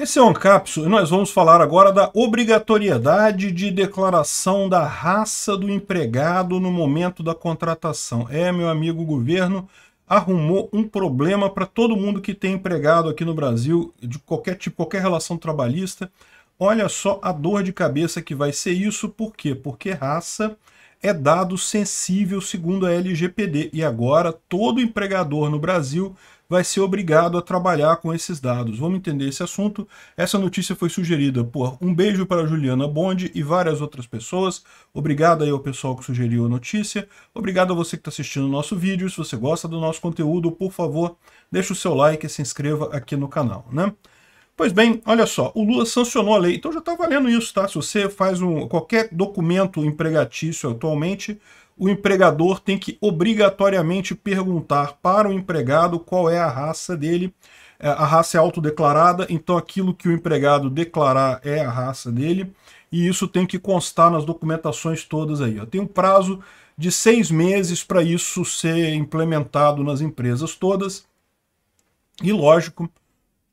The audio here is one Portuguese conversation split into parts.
Esse é um capso e nós vamos falar agora da obrigatoriedade de declaração da raça do empregado no momento da contratação. É, meu amigo governo, arrumou um problema para todo mundo que tem empregado aqui no Brasil, de qualquer tipo, qualquer relação trabalhista. Olha só a dor de cabeça que vai ser isso, por quê? Porque raça é dado sensível segundo a LGPD e agora todo empregador no Brasil vai ser obrigado a trabalhar com esses dados. Vamos entender esse assunto. Essa notícia foi sugerida por um beijo para Juliana Bonde e várias outras pessoas. Obrigado aí ao pessoal que sugeriu a notícia. Obrigado a você que está assistindo o nosso vídeo. Se você gosta do nosso conteúdo, por favor, deixe o seu like e se inscreva aqui no canal, né? Pois bem, olha só, o Lula sancionou a lei, então já está valendo isso, tá? Se você faz um, qualquer documento empregatício atualmente, o empregador tem que obrigatoriamente perguntar para o empregado qual é a raça dele. É, a raça é autodeclarada, então aquilo que o empregado declarar é a raça dele, e isso tem que constar nas documentações todas aí. Tem um prazo de seis meses para isso ser implementado nas empresas todas. E lógico,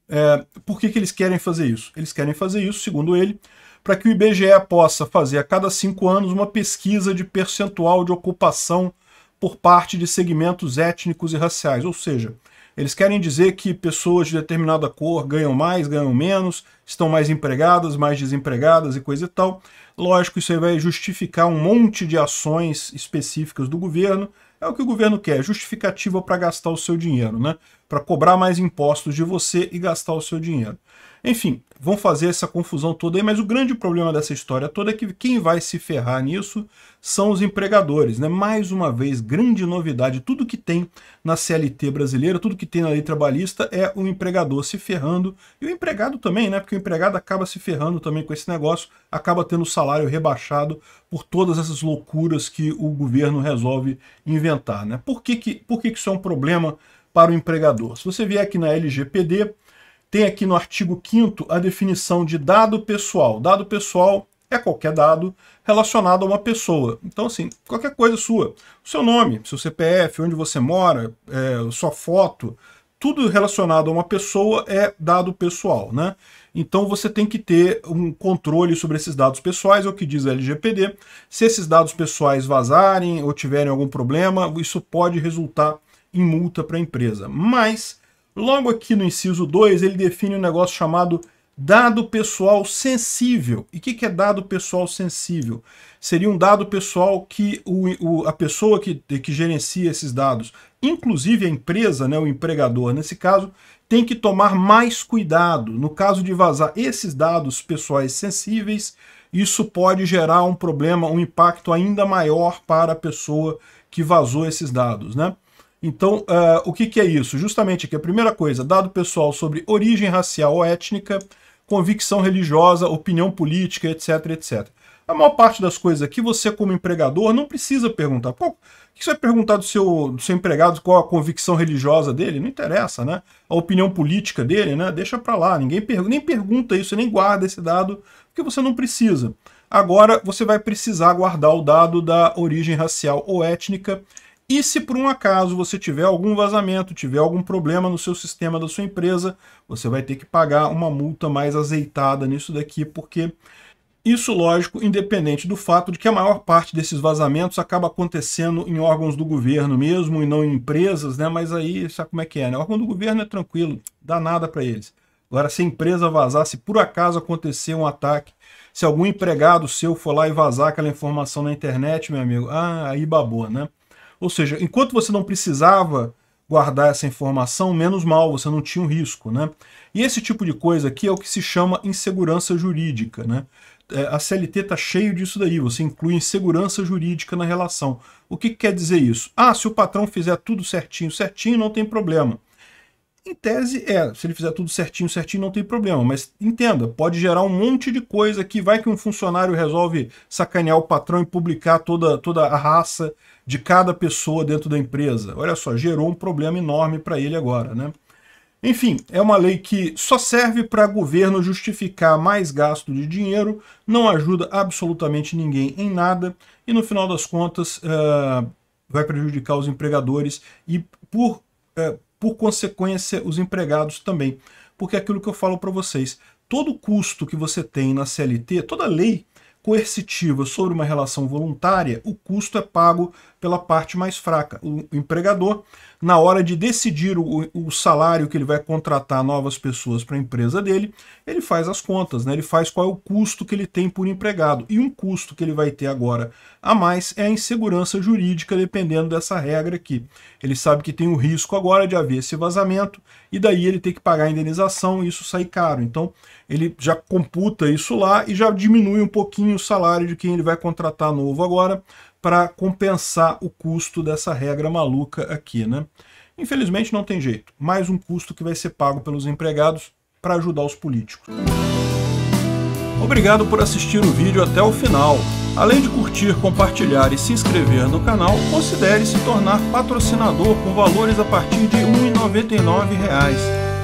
é, por que, que eles querem fazer isso? Eles querem fazer isso, segundo ele, para que o IBGE possa fazer a cada cinco anos uma pesquisa de percentual de ocupação por parte de segmentos étnicos e raciais. Ou seja, eles querem dizer que pessoas de determinada cor ganham mais, ganham menos, estão mais empregadas, mais desempregadas e coisa e tal. Lógico, isso aí vai justificar um monte de ações específicas do governo, é o que o governo quer, justificativa para gastar o seu dinheiro, né? Para cobrar mais impostos de você e gastar o seu dinheiro. Enfim, vão fazer essa confusão toda aí, mas o grande problema dessa história toda é que quem vai se ferrar nisso são os empregadores, né? Mais uma vez, grande novidade, tudo que tem na CLT brasileira, tudo que tem na lei trabalhista é o empregador se ferrando e o empregado também, né? Porque o empregado acaba se ferrando também com esse negócio, acaba tendo o salário rebaixado por todas essas loucuras que o governo resolve inventar. Né? Por, que, que, por que, que isso é um problema para o empregador? Se você vier aqui na LGPD, tem aqui no artigo 5 a definição de dado pessoal. Dado pessoal é qualquer dado relacionado a uma pessoa. Então, assim, qualquer coisa sua. O seu nome, seu CPF, onde você mora, é, sua foto, tudo relacionado a uma pessoa é dado pessoal, né? Então você tem que ter um controle sobre esses dados pessoais, é o que diz a LGPD. Se esses dados pessoais vazarem ou tiverem algum problema, isso pode resultar em multa para a empresa. Mas, logo aqui no inciso 2, ele define um negócio chamado Dado pessoal sensível. E o que, que, é dado pessoal sensível? Seria um dado pessoal que o, o, a pessoa que, que gerencia esses dados, inclusive a empresa, né, o empregador nesse caso, tem que tomar mais cuidado. No caso de vazar esses dados pessoais sensíveis, isso pode gerar um problema, um impacto ainda maior para a pessoa que vazou esses dados. Né? Então, uh, o que, que, é isso? Justamente aqui, a primeira coisa, dado pessoal sobre origem racial ou étnica, convicção religiosa, opinião política, etc, etc. A maior parte das coisas aqui, você como empregador não precisa perguntar. Qual, o que você vai perguntar do seu, do seu empregado qual a convicção religiosa dele? Não interessa, né? A opinião política dele, né? Deixa para lá. Ninguém per, nem pergunta isso, nem guarda esse dado, porque você não precisa. Agora, você vai precisar guardar o dado da origem racial ou étnica e se por um acaso você tiver algum vazamento, tiver algum problema no seu sistema da sua empresa, você vai ter que pagar uma multa mais azeitada nisso daqui, porque isso, lógico, independente do fato de que a maior parte desses vazamentos acaba acontecendo em órgãos do governo mesmo e não em empresas, né? Mas aí, sabe como é que é, né? O órgão do governo é tranquilo, dá nada para eles. Agora, se a empresa vazar, se por acaso acontecer um ataque, se algum empregado seu for lá e vazar aquela informação na internet, meu amigo, ah, aí babou, né? Ou seja, enquanto você não precisava guardar essa informação, menos mal, você não tinha um risco. Né? E esse tipo de coisa aqui é o que se chama insegurança jurídica. Né? É, a CLT está cheio disso daí, você inclui insegurança jurídica na relação. O que, que quer dizer isso? Ah, se o patrão fizer tudo certinho, certinho, não tem problema. Em tese, é. Se ele fizer tudo certinho, certinho, não tem problema. Mas entenda, pode gerar um monte de coisa que vai que um funcionário resolve sacanear o patrão e publicar toda, toda a raça de cada pessoa dentro da empresa. Olha só, gerou um problema enorme para ele agora, né? Enfim, é uma lei que só serve para governo justificar mais gasto de dinheiro, não ajuda absolutamente ninguém em nada e, no final das contas, uh, vai prejudicar os empregadores e, por, uh, por consequência, os empregados também. Porque é aquilo que eu falo para vocês, todo custo que você tem na CLT, toda lei coercitiva sobre uma relação voluntária, o custo é pago pela parte mais fraca. O empregador, na hora de decidir o, o salário que ele vai contratar novas pessoas para a empresa dele, ele faz as contas, né? ele faz qual é o custo que ele tem por empregado. E um custo que ele vai ter agora a mais é a insegurança jurídica, dependendo dessa regra aqui. Ele sabe que tem o risco agora de haver esse vazamento, e daí ele tem que pagar a indenização e isso sai caro. Então, ele já computa isso lá e já diminui um pouquinho o salário de quem ele vai contratar novo agora, para compensar o custo dessa regra maluca aqui. Né? Infelizmente não tem jeito, mais um custo que vai ser pago pelos empregados para ajudar os políticos. Obrigado por assistir o vídeo até o final. Além de curtir, compartilhar e se inscrever no canal, considere se tornar patrocinador com valores a partir de R$ 1,99